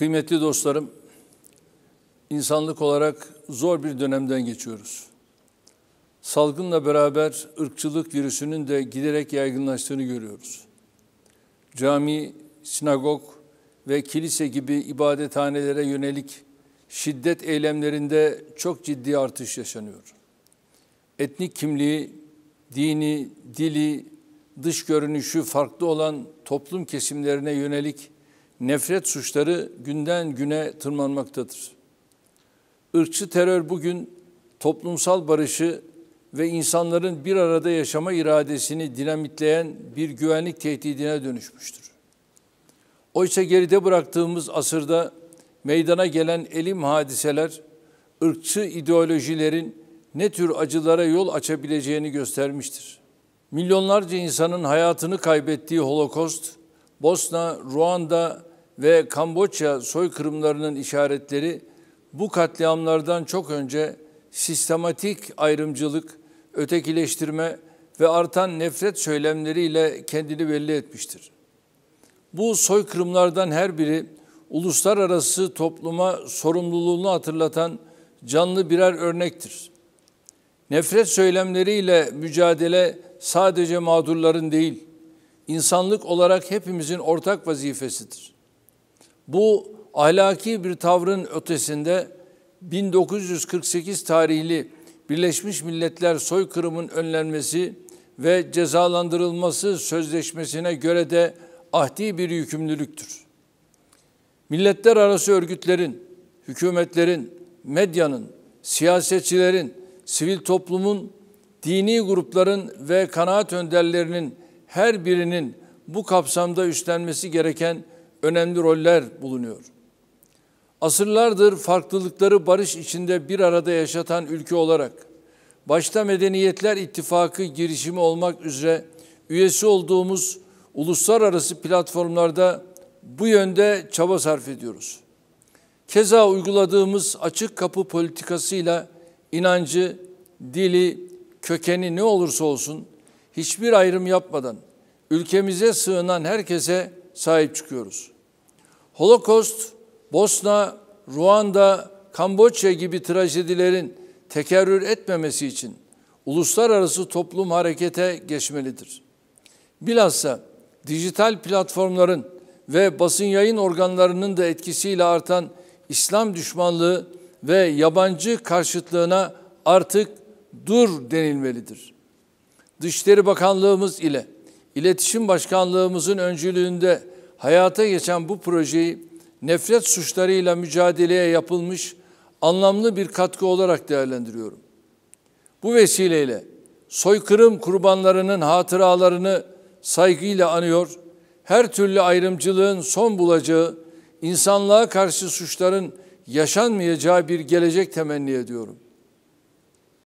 Kıymetli dostlarım, insanlık olarak zor bir dönemden geçiyoruz. Salgınla beraber ırkçılık virüsünün de giderek yaygınlaştığını görüyoruz. Cami, sinagog ve kilise gibi ibadethanelere yönelik şiddet eylemlerinde çok ciddi artış yaşanıyor. Etnik kimliği, dini, dili, dış görünüşü farklı olan toplum kesimlerine yönelik nefret suçları günden güne tırmanmaktadır. Irkçı terör bugün toplumsal barışı ve insanların bir arada yaşama iradesini dinamitleyen bir güvenlik tehdidine dönüşmüştür. Oysa geride bıraktığımız asırda meydana gelen elim hadiseler, ırkçı ideolojilerin ne tür acılara yol açabileceğini göstermiştir. Milyonlarca insanın hayatını kaybettiği Holokost, Bosna, Ruanda ve Kamboçya soykırımlarının işaretleri bu katliamlardan çok önce sistematik ayrımcılık, ötekileştirme ve artan nefret söylemleriyle kendini belli etmiştir. Bu soykırımlardan her biri uluslararası topluma sorumluluğunu hatırlatan canlı birer örnektir. Nefret söylemleriyle mücadele sadece mağdurların değil, insanlık olarak hepimizin ortak vazifesidir. Bu ahlaki bir tavrın ötesinde 1948 tarihli Birleşmiş Milletler Soykırımın Önlenmesi ve Cezalandırılması Sözleşmesi'ne göre de ahdi bir yükümlülüktür. Milletler arası örgütlerin, hükümetlerin, medyanın, siyasetçilerin, sivil toplumun, dini grupların ve kanaat önderlerinin her birinin bu kapsamda üstlenmesi gereken önemli roller bulunuyor. Asırlardır farklılıkları barış içinde bir arada yaşatan ülke olarak başta Medeniyetler İttifakı girişimi olmak üzere üyesi olduğumuz uluslararası platformlarda bu yönde çaba sarf ediyoruz. Keza uyguladığımız açık kapı politikasıyla inancı, dili, kökeni ne olursa olsun hiçbir ayrım yapmadan ülkemize sığınan herkese sahip çıkıyoruz. Holocaust, Bosna, Ruanda, Kamboçya gibi trajedilerin tekerrür etmemesi için uluslararası toplum harekete geçmelidir. Bilhassa dijital platformların ve basın yayın organlarının da etkisiyle artan İslam düşmanlığı ve yabancı karşıtlığına artık dur denilmelidir. Dışişleri Bakanlığımız ile İletişim Başkanlığımızın öncülüğünde hayata geçen bu projeyi nefret suçlarıyla mücadeleye yapılmış anlamlı bir katkı olarak değerlendiriyorum. Bu vesileyle soykırım kurbanlarının hatıralarını saygıyla anıyor, her türlü ayrımcılığın son bulacağı, insanlığa karşı suçların yaşanmayacağı bir gelecek temenni ediyorum.''